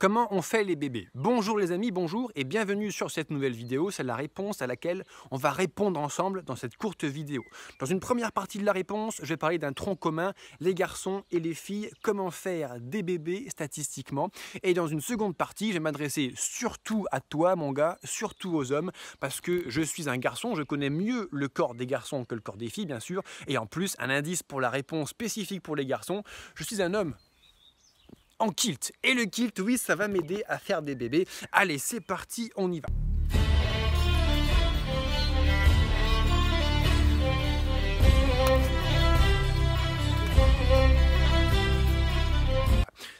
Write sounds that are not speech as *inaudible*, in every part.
Comment on fait les bébés Bonjour les amis, bonjour et bienvenue sur cette nouvelle vidéo. C'est la réponse à laquelle on va répondre ensemble dans cette courte vidéo. Dans une première partie de la réponse, je vais parler d'un tronc commun, les garçons et les filles, comment faire des bébés statistiquement. Et dans une seconde partie, je vais m'adresser surtout à toi mon gars, surtout aux hommes, parce que je suis un garçon, je connais mieux le corps des garçons que le corps des filles bien sûr, et en plus un indice pour la réponse spécifique pour les garçons, je suis un homme kilt. Et le kilt, oui, ça va m'aider à faire des bébés. Allez, c'est parti, on y va.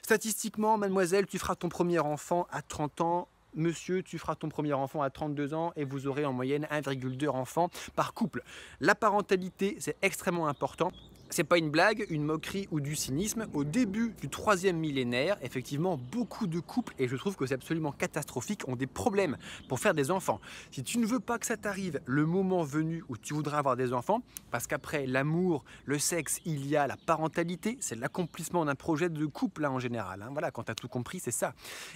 Statistiquement, mademoiselle, tu feras ton premier enfant à 30 ans monsieur, tu feras ton premier enfant à 32 ans et vous aurez en moyenne 1,2 enfants par couple. La parentalité, c'est extrêmement important. C'est pas une blague, une moquerie ou du cynisme. Au début du troisième millénaire, effectivement, beaucoup de couples, et je trouve que c'est absolument catastrophique, ont des problèmes pour faire des enfants. Si tu ne veux pas que ça t'arrive le moment venu où tu voudras avoir des enfants, parce qu'après l'amour, le sexe, il y a la parentalité, c'est l'accomplissement d'un projet de couple hein, en général. Hein. voilà, quand tu as tout compris, c'est ça.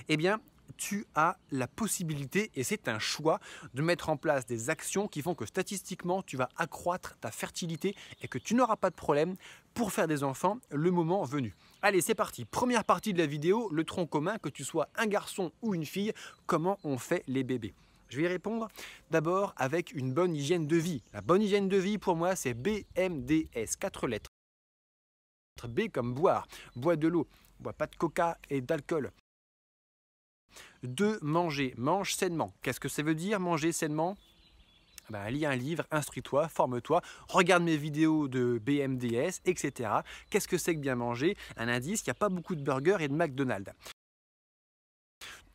Eh bien, tu as la possibilité, et c'est un choix, de mettre en place des actions qui font que statistiquement, tu vas accroître ta fertilité et que tu n'auras pas de problème pour faire des enfants le moment venu. Allez, c'est parti. Première partie de la vidéo, le tronc commun, que tu sois un garçon ou une fille, comment on fait les bébés. Je vais y répondre d'abord avec une bonne hygiène de vie. La bonne hygiène de vie, pour moi, c'est BMDS, quatre lettres. B comme boire, bois de l'eau, bois pas de coca et d'alcool, de Manger. Mange sainement. Qu'est-ce que ça veut dire manger sainement eh ben, lis un livre, instruis-toi, forme-toi, regarde mes vidéos de BMDS, etc. Qu'est-ce que c'est que bien manger Un indice, il n'y a pas beaucoup de burgers et de McDonald's.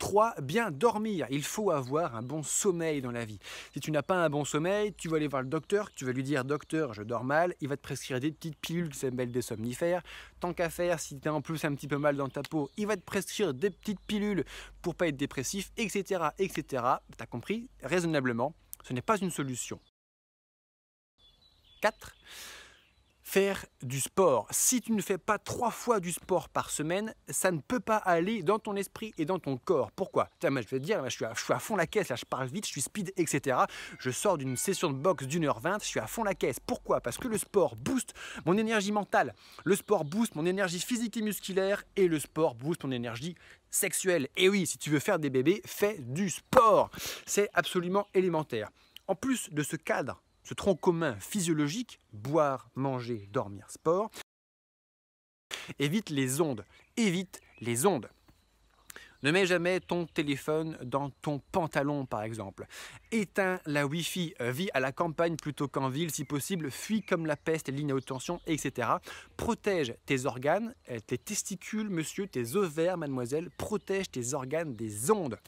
3. Bien dormir. Il faut avoir un bon sommeil dans la vie. Si tu n'as pas un bon sommeil, tu vas aller voir le docteur, tu vas lui dire Docteur, je dors mal. Il va te prescrire des petites pilules qui s'appellent des somnifères. Tant qu'à faire, si tu as en plus un petit peu mal dans ta peau, il va te prescrire des petites pilules pour pas être dépressif, etc. etc. Tu compris Raisonnablement, ce n'est pas une solution. 4 faire du sport. Si tu ne fais pas trois fois du sport par semaine, ça ne peut pas aller dans ton esprit et dans ton corps. Pourquoi moi, Je vais te dire, je, suis à, fond la caisse, là, je parle vite, je suis speed, etc. Je sors d'une session de boxe d'une heure vingt, je suis à fond la caisse. Pourquoi Parce que le sport booste mon énergie mentale, le sport booste mon énergie physique et musculaire, et le sport booste mon énergie sexuelle. Et oui, si tu veux faire des bébés, fais du sport. C'est absolument élémentaire. En plus de ce cadre ce tronc commun physiologique, boire, manger, dormir, sport, évite les ondes, évite les ondes. Ne mets jamais ton téléphone dans ton pantalon, par exemple. Éteins la Wi-Fi, euh, vis à la campagne plutôt qu'en ville, si possible, fuis comme la peste, ligne à haute tension, etc. Protège tes organes, euh, tes testicules, monsieur, tes ovaires, mademoiselle, protège tes organes des ondes.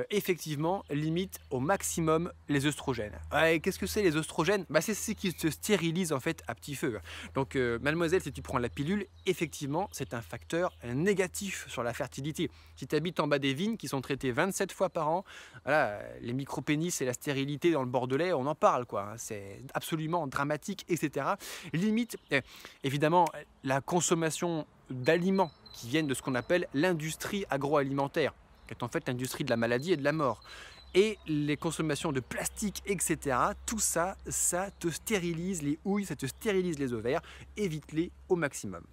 Euh, effectivement limite au maximum les œstrogènes. Qu'est-ce que c'est les œstrogènes bah, C'est ce qui se stérilise en fait à petit feu. Donc euh, mademoiselle, si tu prends la pilule, effectivement c'est un facteur négatif sur la fertilité. Si tu habites en bas des vignes qui sont traitées 27 fois par an, les les micropénis et la stérilité dans le Bordelais, on en parle quoi. Hein. C'est absolument dramatique, etc. Limite, euh, évidemment, la consommation d'aliments qui viennent de ce qu'on appelle l'industrie agroalimentaire qui en fait l'industrie de la maladie et de la mort. Et les consommations de plastique, etc., tout ça, ça te stérilise les houilles, ça te stérilise les ovaires. Évite-les au maximum.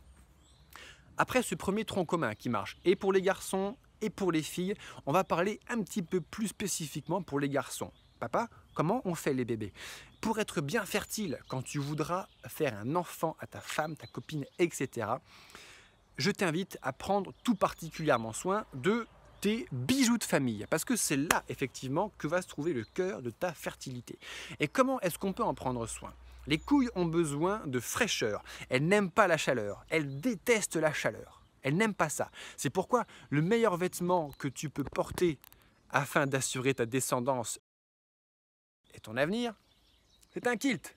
Après ce premier tronc commun qui marche et pour les garçons et pour les filles, on va parler un petit peu plus spécifiquement pour les garçons. Papa, comment on fait les bébés Pour être bien fertile, quand tu voudras faire un enfant à ta femme, ta copine, etc., je t'invite à prendre tout particulièrement soin de tes bijoux de famille, parce que c'est là effectivement que va se trouver le cœur de ta fertilité. Et comment est-ce qu'on peut en prendre soin Les couilles ont besoin de fraîcheur, elles n'aiment pas la chaleur, elles détestent la chaleur, elles n'aiment pas ça. C'est pourquoi le meilleur vêtement que tu peux porter afin d'assurer ta descendance et ton avenir, c'est un kilt.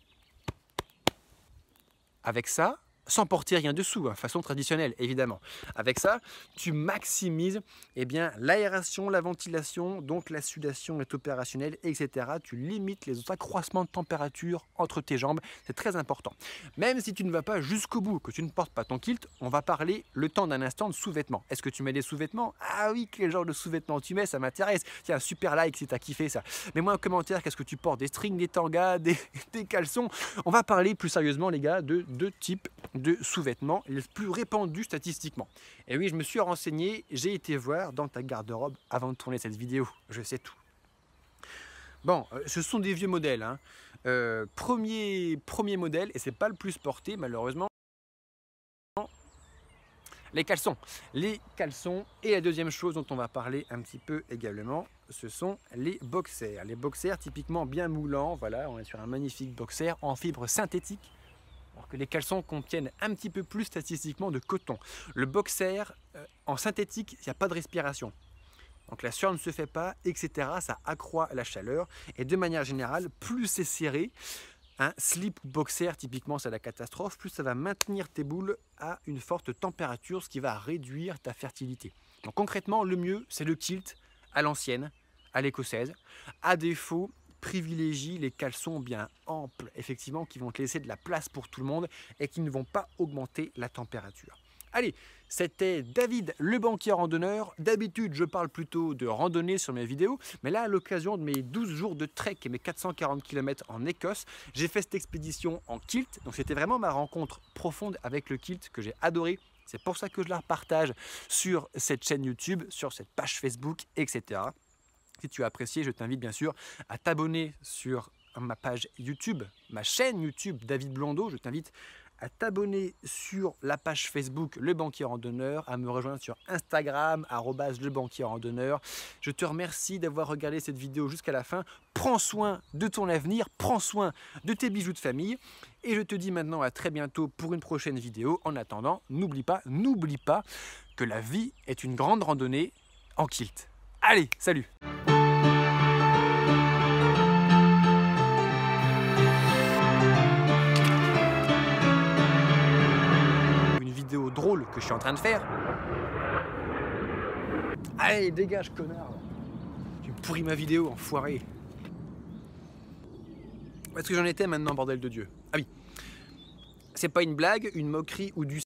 Avec ça, sans porter rien dessous, hein, façon traditionnelle évidemment. Avec ça, tu maximises eh bien l'aération, la ventilation, donc la sudation est opérationnelle, etc. Tu limites les accroissements de température entre tes jambes, c'est très important. Même si tu ne vas pas jusqu'au bout, que tu ne portes pas ton kilt, on va parler le temps d'un instant de sous-vêtements. Est-ce que tu mets des sous-vêtements Ah oui, quel genre de sous-vêtements tu mets, ça m'intéresse. Tiens, super like si as kiffé ça. Mais moi en commentaire, qu'est-ce que tu portes Des strings, des tangas, *laughs* des, des caleçons On va parler plus sérieusement les gars de deux types de sous-vêtements les plus répandus statistiquement. Et oui, je me suis renseigné, j'ai été voir dans ta garde-robe avant de tourner cette vidéo, je sais tout. Bon, euh, ce sont des vieux modèles. Hein. Euh, premier, premier modèle, et c'est pas le plus porté malheureusement, les caleçons. Les caleçons. Et la deuxième chose dont on va parler un petit peu également, ce sont les boxers. Les boxers typiquement bien moulants. Voilà, on est sur un magnifique boxer en fibre synthétique que les caleçons contiennent un petit peu plus statistiquement de coton. Le boxer, euh, en synthétique, il n'y a pas de respiration. Donc la sueur ne se fait pas, etc. Ça accroît la chaleur. Et de manière générale, plus c'est serré, un slip boxer, typiquement, c'est la catastrophe, plus ça va maintenir tes boules à une forte température, ce qui va réduire ta fertilité. Donc concrètement, le mieux, c'est le kilt à l'ancienne, à l'écossaise. À défaut, privilégie les caleçons bien amples, effectivement, qui vont te laisser de la place pour tout le monde et qui ne vont pas augmenter la température. Allez, c'était David le banquier randonneur. D'habitude, je parle plutôt de randonnée sur mes vidéos, mais là, à l'occasion de mes 12 jours de trek et mes 440 km en Écosse, j'ai fait cette expédition en kilt. Donc, c'était vraiment ma rencontre profonde avec le kilt que j'ai adoré. C'est pour ça que je la partage sur cette chaîne YouTube, sur cette page Facebook, etc. Si tu as apprécié, je t'invite bien sûr à t'abonner sur ma page YouTube, ma chaîne YouTube David Blondeau. Je t'invite à t'abonner sur la page Facebook Le Banquier Randonneur, à me rejoindre sur Instagram, Le Banquier Randonneur. Je te remercie d'avoir regardé cette vidéo jusqu'à la fin. Prends soin de ton avenir, prends soin de tes bijoux de famille. Et je te dis maintenant à très bientôt pour une prochaine vidéo. En attendant, n'oublie pas, n'oublie pas que la vie est une grande randonnée en kilt. Allez, salut Une vidéo drôle que je suis en train de faire. Allez, dégage, connard Tu pourris ma vidéo, enfoiré Où est-ce que j'en étais maintenant, bordel de Dieu Ah oui c'est pas une blague, une moquerie ou du